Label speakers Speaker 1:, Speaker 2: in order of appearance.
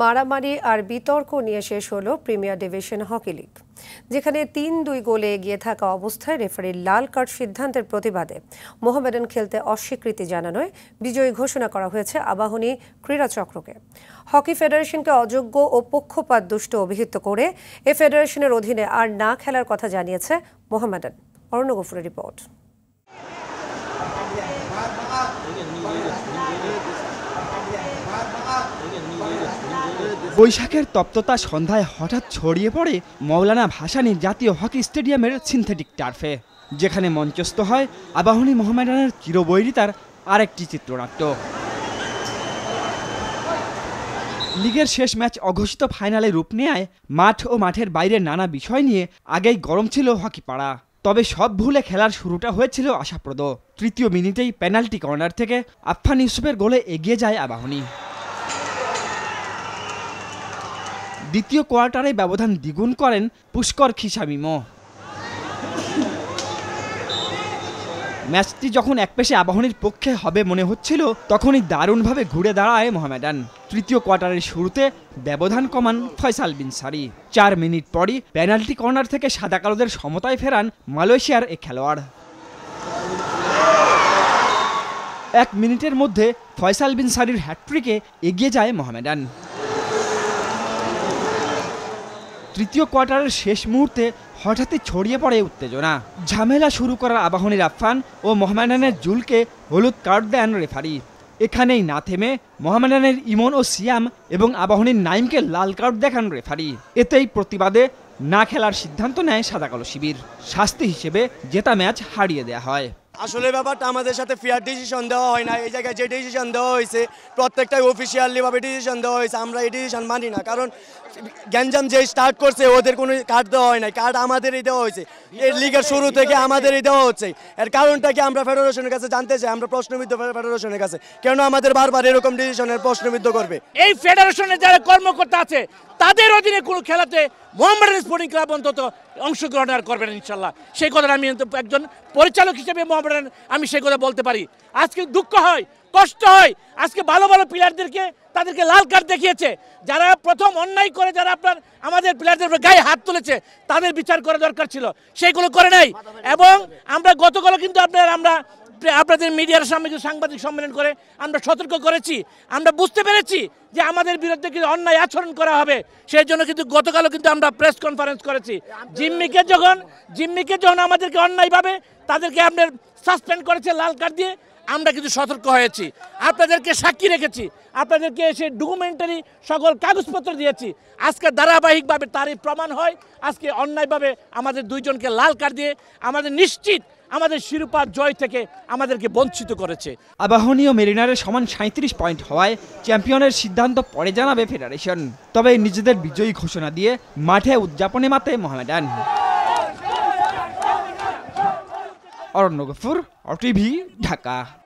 Speaker 1: মারামারি আর বিতর্ক নিয়ে শেষ হল প্রিমিয়ার ডিভিশন হকি লিগ যেখানে তিন দুই গোলে এগিয়ে থাকা অবস্থায় রেফারির লাল কার্ড সিদ্ধান্তের প্রতিবাদে মোহামেডান খেলতে অস্বীকৃতি জানানোয় বিজয়ী ঘোষণা করা হয়েছে আবাহনী ক্রীড়াচক্রকে হকি ফেডারেশনকে অযোগ্য ও পক্ষপাত দুষ্ট অভিহিত করে এ ফেডারেশনের অধীনে আর না খেলার কথা জানিয়েছে মোহামেডান অর্ণগফুরের রিপোর্ট
Speaker 2: বৈশাখের তপ্ততা সন্ধ্যায় হঠাৎ ছড়িয়ে পড়ে মৌলানা ভাসানী জাতীয় হকি স্টেডিয়ামের সিনথেটিক টার্ফে যেখানে মঞ্চস্থ হয় আবাহনী মোহামেডানের চিরবৈরিতার আরেকটি চিত্রনাট্য লিগের শেষ ম্যাচ অঘোষিত ফাইনালে রূপ নেয় মাঠ ও মাঠের বাইরে নানা বিষয় নিয়ে আগেই গরম ছিল হকি পাড়া তবে সব ভুলে খেলার শুরুটা হয়েছিল আশাপ্রদ তৃতীয় মিনিটেই পেনাল্টি কর্নার থেকে আফফান ইউসুফের গোলে এগিয়ে যায় আবাহনী দ্বিতীয় কোয়ার্টারে ব্যবধান দ্বিগুণ করেন পুষ্কর খিসামিমো ম্যাচটি যখন এক পেশে আবাহনীর পক্ষে হবে মনে হচ্ছিল তখনই দারুণভাবে ঘুরে দাঁড়ায় মোহামেডান তৃতীয় কোয়ার্টারের শুরুতে ব্যবধান কমান ফয়সাল বিন সারি চার মিনিট পরই পেনাল্টি কর্নার থেকে সাদা কালোদের সমতায় ফেরান মালয়েশিয়ার এ খেলোয়াড় এক মিনিটের মধ্যে ফয়সাল বিন সারির হ্যাটট্রিকে এগিয়ে যায় মোহামেডান তৃতীয় কোয়ার্টারের শেষ মুহূর্তে হঠাৎই ছড়িয়ে পড়ে উত্তেজনা ঝামেলা শুরু করার আবাহনী রাফান ও মোহামেডানের জুলকে হলুদ কার্ড দেন রেফারি এখানেই না থেমে মোহামেডানের ইমন ও সিয়াম এবং আবাহনীর নাইমকে লাল কার্ড দেখান রেফারি এতেই প্রতিবাদে না খেলার সিদ্ধান্ত নেয় সাদাকালো শিবির শাস্তি হিসেবে জেতা ম্যাচ হারিয়ে দেয়া হয়
Speaker 3: আসলে ব্যাপারটা আমাদের সাথে ফেয়ার ডিসিশন দেওয়া হয় না এই জায়গায় যে ডিসিশন দেওয়া হয়েছে প্রত্যেকটাই অফিসিয়ালিভাবে ডিসিশন দেওয়া হয়েছে আমরা এই ডিসিশন মানি না কারণ গ্যাঞ্জাম যে স্টার্ট করছে ওদের কোনো কার্ড দেওয়া হয় না কার্ড আমাদেরই দেওয়া হয়েছে এর লিগের শুরু থেকে আমাদেরই দেওয়া হচ্ছে এর কারণটা কি আমরা ফেডারেশনের কাছে জানতে চাই আমরা প্রশ্নবিদ্ধ ফেডারেশনের কাছে কেন আমাদের বারবার এরকম ডিসিশনের প্রশ্নবিদ্ধ করবে
Speaker 4: এই ফেডারেশনের যারা কর্মকর্তা আছে তাদের অধীনে কোনো খেলাতে মোহাম্মদ স্পোর্টিং ক্লাব অন্তত অংশগ্রহণ আর করবেন ইনশাল্লাহ সেই কথাটা আমি একজন পরিচালক হিসেবে মোহামেডান আমি সেই কথা বলতে পারি আজকে দুঃখ হয় কষ্ট হয় আজকে ভালো ভালো প্লেয়ারদেরকে তাদেরকে লাল কার্ড দেখিয়েছে যারা প্রথম অন্যায় করে যারা আপনার আমাদের প্লেয়ারদের গায়ে হাত তুলেছে তাদের বিচার করা দরকার ছিল সেইগুলো করে নাই এবং আমরা গতকালও কিন্তু আপনার আমরা আপনাদের মিডিয়ার সামনে কিছু সাংবাদিক সম্মেলন করে আমরা সতর্ক করেছি আমরা বুঝতে পেরেছি যে আমাদের বিরুদ্ধে কিন্তু অন্যায় আচরণ করা হবে সেই জন্য কিন্তু গতকালও কিন্তু আমরা প্রেস কনফারেন্স করেছি জিম্মিকে যখন জিম্মিকে যখন আমাদেরকে অন্যায়ভাবে তাদেরকে আপনার সাসপেন্ড করেছে লাল কার্ড দিয়ে আমরা কিন্তু সতর্ক হয়েছি আপনাদেরকে সাক্ষী রেখেছি আপনাদেরকে এসে ডকুমেন্টারি সকল কাগজপত্র দিয়েছি আজকে ধারাবাহিকভাবে তারই প্রমাণ হয় আজকে অন্যায়ভাবে আমাদের দুইজনকে লাল কার্ড দিয়ে আমাদের নিশ্চিত আমাদের শিরোপার জয় থেকে আমাদেরকে বঞ্চিত করেছে
Speaker 2: আবাহনীয় মেরিনারের সমান সাঁত্রিশ পয়েন্ট হওয়ায় চ্যাম্পিয়নের সিদ্ধান্ত পরে জানাবে ফেডারেশন তবে নিজেদের বিজয়ী ঘোষণা দিয়ে মাঠে উদযাপনে মাতে মোহামেডান অরণ্য গফুর অটিভি ঢাকা